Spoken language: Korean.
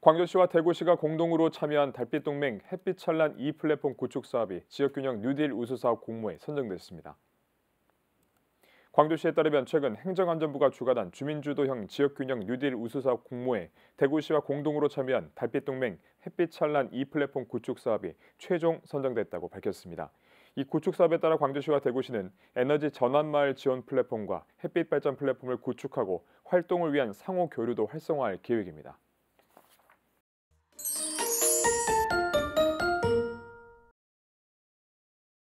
광주시와 대구시가 공동으로 참여한 달빛동맹 햇빛찬란 E 플랫폼 구축 사업이 지역균형 뉴딜 우수사업 공모에 선정됐습니다. 광주시에 따르면 최근 행정안전부가 주관한 주민주도형 지역균형 뉴딜 우수사업 공모에 대구시와 공동으로 참여한 달빛동맹 햇빛찬란 E 플랫폼 구축 사업이 최종 선정됐다고 밝혔습니다. 이 구축 사업에 따라 광주시와 대구시는 에너지 전환마을 지원 플랫폼과 햇빛 발전 플랫폼을 구축하고 활동을 위한 상호 교류도 활성화할 계획입니다.